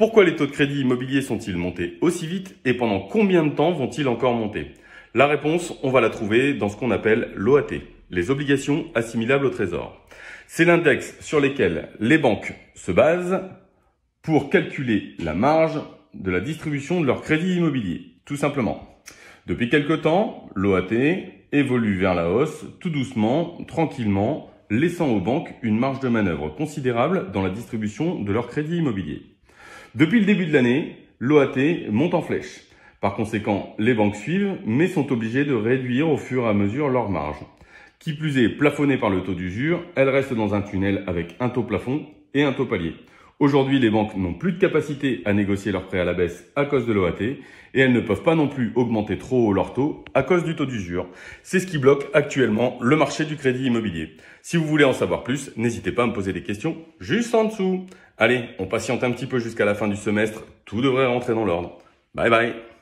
Pourquoi les taux de crédit immobilier sont-ils montés aussi vite et pendant combien de temps vont-ils encore monter La réponse, on va la trouver dans ce qu'on appelle l'OAT, les obligations assimilables au trésor. C'est l'index sur lequel les banques se basent pour calculer la marge de la distribution de leur crédit immobilier, tout simplement. Depuis quelque temps, l'OAT évolue vers la hausse, tout doucement, tranquillement, laissant aux banques une marge de manœuvre considérable dans la distribution de leur crédit immobilier. Depuis le début de l'année, l'OAT monte en flèche. Par conséquent, les banques suivent, mais sont obligées de réduire au fur et à mesure leurs marges. Qui plus est, plafonnée par le taux d'usure, elle reste dans un tunnel avec un taux plafond et un taux palier. Aujourd'hui, les banques n'ont plus de capacité à négocier leurs prêts à la baisse à cause de l'OAT et elles ne peuvent pas non plus augmenter trop haut leur taux à cause du taux d'usure. C'est ce qui bloque actuellement le marché du crédit immobilier. Si vous voulez en savoir plus, n'hésitez pas à me poser des questions juste en dessous. Allez, on patiente un petit peu jusqu'à la fin du semestre, tout devrait rentrer dans l'ordre. Bye bye